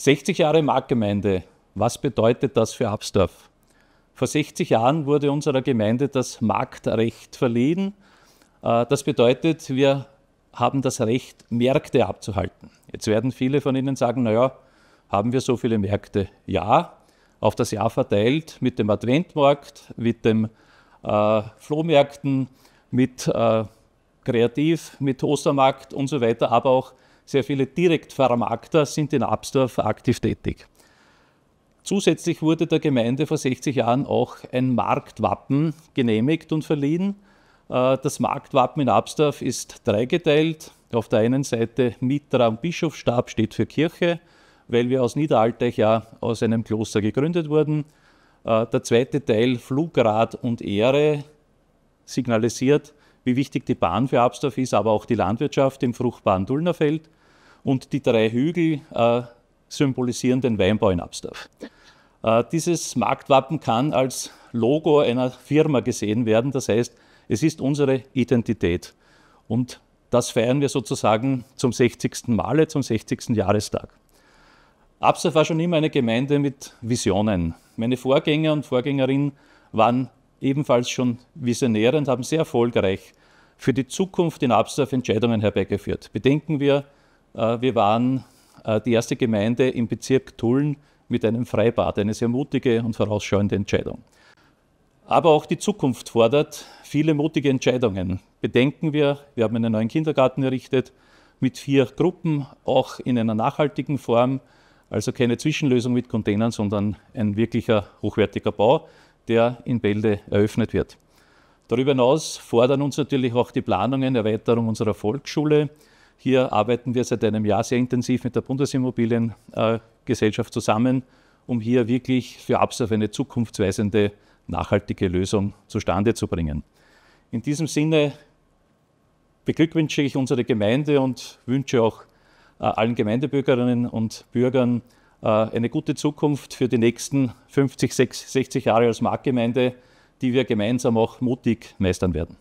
60 Jahre Marktgemeinde. Was bedeutet das für Absdorf? Vor 60 Jahren wurde unserer Gemeinde das Marktrecht verliehen. Äh, das bedeutet, wir haben das Recht, Märkte abzuhalten. Jetzt werden viele von Ihnen sagen, naja, haben wir so viele Märkte? Ja, auf das Jahr verteilt mit dem Adventmarkt, mit den äh, Flohmärkten, mit äh, Kreativ, mit Ostermarkt und so weiter, aber auch sehr viele Direktvermarkter sind in Absdorf aktiv tätig. Zusätzlich wurde der Gemeinde vor 60 Jahren auch ein Marktwappen genehmigt und verliehen. Äh, das Marktwappen in Absdorf ist dreigeteilt. Auf der einen Seite Mitra und Bischofsstab steht für Kirche, weil wir aus Niederalteich ja aus einem Kloster gegründet wurden. Äh, der zweite Teil Flugrad und Ehre signalisiert wie wichtig die Bahn für Absdorf ist, aber auch die Landwirtschaft im fruchtbaren Dulnerfeld. Und die drei Hügel äh, symbolisieren den Weinbau in Absdorf. Äh, dieses Marktwappen kann als Logo einer Firma gesehen werden. Das heißt, es ist unsere Identität. Und das feiern wir sozusagen zum 60. Male, zum 60. Jahrestag. Absdorf war schon immer eine Gemeinde mit Visionen. Meine Vorgänger und Vorgängerinnen waren ebenfalls schon visionärend, haben sehr erfolgreich für die Zukunft in Absdorf Entscheidungen herbeigeführt. Bedenken wir, äh, wir waren äh, die erste Gemeinde im Bezirk Tulln mit einem Freibad, eine sehr mutige und vorausschauende Entscheidung. Aber auch die Zukunft fordert viele mutige Entscheidungen. Bedenken wir, wir haben einen neuen Kindergarten errichtet mit vier Gruppen, auch in einer nachhaltigen Form, also keine Zwischenlösung mit Containern, sondern ein wirklicher hochwertiger Bau der in Bälde eröffnet wird. Darüber hinaus fordern uns natürlich auch die Planungen, Erweiterung unserer Volksschule. Hier arbeiten wir seit einem Jahr sehr intensiv mit der Bundesimmobiliengesellschaft zusammen, um hier wirklich für Absaf eine zukunftsweisende, nachhaltige Lösung zustande zu bringen. In diesem Sinne beglückwünsche ich unsere Gemeinde und wünsche auch äh, allen Gemeindebürgerinnen und Bürgern äh, eine gute Zukunft für die nächsten 50, 60 Jahre als Marktgemeinde, die wir gemeinsam auch mutig meistern werden.